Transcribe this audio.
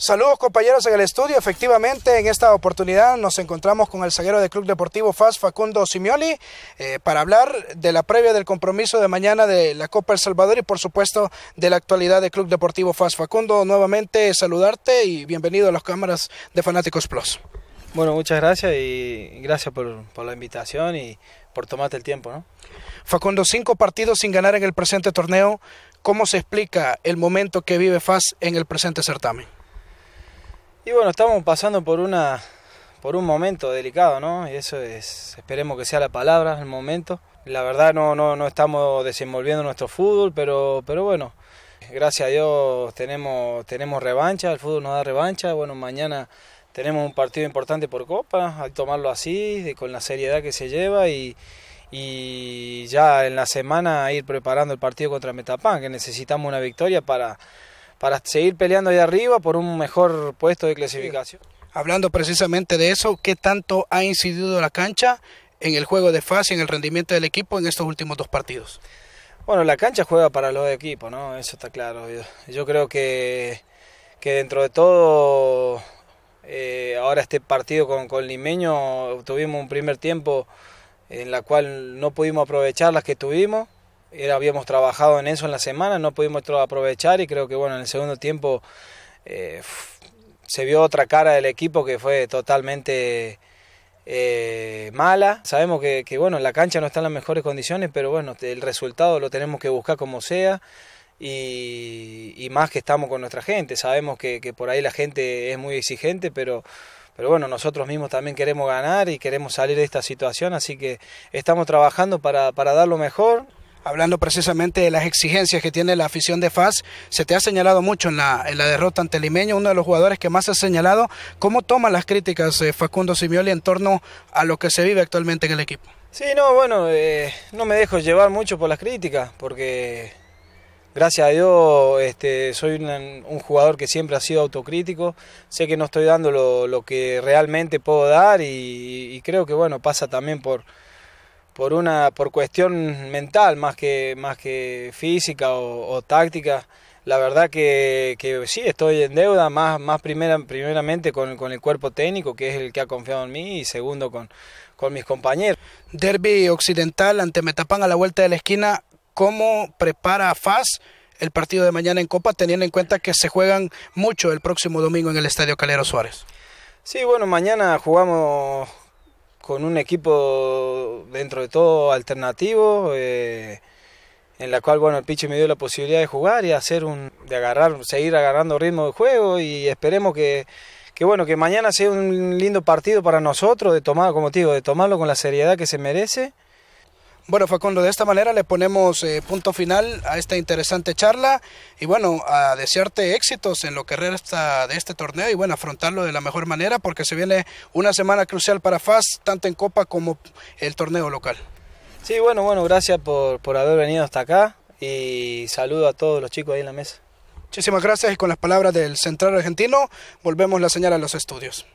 Saludos compañeros en el estudio. Efectivamente, en esta oportunidad nos encontramos con el zaguero del Club Deportivo FAS, Facundo Simioli, eh, para hablar de la previa del compromiso de mañana de la Copa El Salvador y por supuesto de la actualidad del Club Deportivo FAS. Facundo, nuevamente saludarte y bienvenido a las cámaras de Fanáticos Plus. Bueno, muchas gracias y gracias por, la invitación y por tomarte el tiempo. Facundo, cinco partidos sin ganar en el presente torneo. ¿Cómo se explica el momento que vive FAS en el presente certamen? Y bueno, estamos pasando por una por un momento delicado, ¿no? Y eso es, esperemos que sea la palabra, el momento. La verdad no, no, no estamos desenvolviendo nuestro fútbol, pero, pero bueno, gracias a Dios tenemos, tenemos revancha, el fútbol nos da revancha, bueno, mañana tenemos un partido importante por Copa, al tomarlo así, con la seriedad que se lleva y, y ya en la semana ir preparando el partido contra Metapan, que necesitamos una victoria para para seguir peleando ahí arriba por un mejor puesto de clasificación. Hablando precisamente de eso, ¿qué tanto ha incidido la cancha en el juego de fase, en el rendimiento del equipo en estos últimos dos partidos? Bueno, la cancha juega para los equipos, ¿no? Eso está claro. Yo, creo que, dentro de todo, eh, ahora este partido con, con Limeño, tuvimos un primer tiempo en la cual no pudimos aprovechar las que tuvimos habíamos trabajado en eso en la semana, no pudimos aprovechar y creo que bueno, en el segundo tiempo eh, se vio otra cara del equipo que fue totalmente eh, mala. Sabemos que, que, bueno, la cancha no está en las mejores condiciones, pero bueno, el resultado lo tenemos que buscar como sea. Y, y más que estamos con nuestra gente, sabemos que, que por ahí la gente es muy exigente, pero pero bueno, nosotros mismos también queremos ganar y queremos salir de esta situación, así que estamos trabajando para, para dar lo mejor hablando precisamente de las exigencias que tiene la afición de FAS, se te ha señalado mucho en la, en la derrota ante Limeño, uno de los jugadores que más ha señalado. ¿Cómo toma las críticas eh, Facundo Simioli en torno a lo que se vive actualmente en el equipo? Sí, no, bueno, eh, no me dejo llevar mucho por las críticas, porque gracias a Dios este, soy un, jugador que siempre ha sido autocrítico, sé que no estoy dando lo, que realmente puedo dar y, y creo que bueno, pasa también por por una por cuestión mental más que más que física o, táctica la verdad que, sí estoy en deuda más más primeramente con, el cuerpo técnico que es el que ha confiado en mí y segundo con mis compañeros derby occidental ante Metapan a la vuelta de la esquina cómo prepara Faz el partido de mañana en Copa teniendo en cuenta que se juegan mucho el próximo domingo en el Estadio Calero Suárez Sí, bueno, mañana jugamos con un equipo dentro de todo alternativo, eh, en la cual bueno el pitch me dio la posibilidad de jugar y hacer un, de agarrar, seguir agarrando ritmo de juego y esperemos que, que bueno, que mañana sea un lindo partido para nosotros, de tomar, como de tomarlo con la seriedad que se merece. Bueno, Facundo, de esta manera le ponemos eh, punto final a esta interesante charla y bueno, a desearte éxitos en lo que resta de este torneo y bueno, afrontarlo de la mejor manera porque se viene una semana crucial para FAS, tanto en Copa como el torneo local. Sí, bueno, bueno, gracias por, por haber venido hasta acá y saludo a todos los chicos ahí en la mesa. Muchísimas gracias y con las palabras del central argentino volvemos la señal a los estudios.